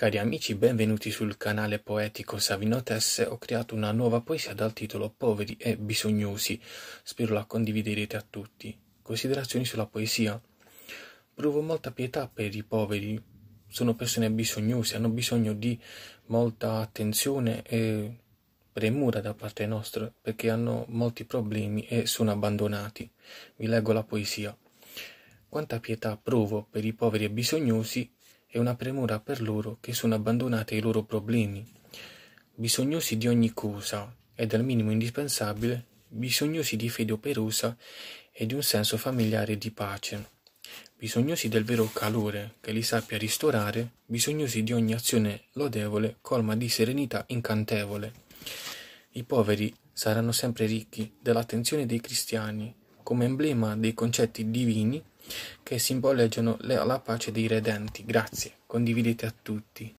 Cari amici, benvenuti sul canale poetico Savinotesse. Ho creato una nuova poesia dal titolo Poveri e bisognosi. Spero la condividerete a tutti. Considerazioni sulla poesia. Provo molta pietà per i poveri. Sono persone bisognose, hanno bisogno di molta attenzione e premura da parte nostra perché hanno molti problemi e sono abbandonati. Vi leggo la poesia. Quanta pietà provo per i poveri e bisognosi e una premura per loro che sono abbandonate ai loro problemi, bisognosi di ogni cosa e del minimo indispensabile, bisognosi di fede operosa e di un senso familiare di pace, bisognosi del vero calore che li sappia ristorare, bisognosi di ogni azione lodevole colma di serenità incantevole. I poveri saranno sempre ricchi dell'attenzione dei cristiani, come emblema dei concetti divini che simboleggiano la pace dei redenti. Grazie, condividete a tutti.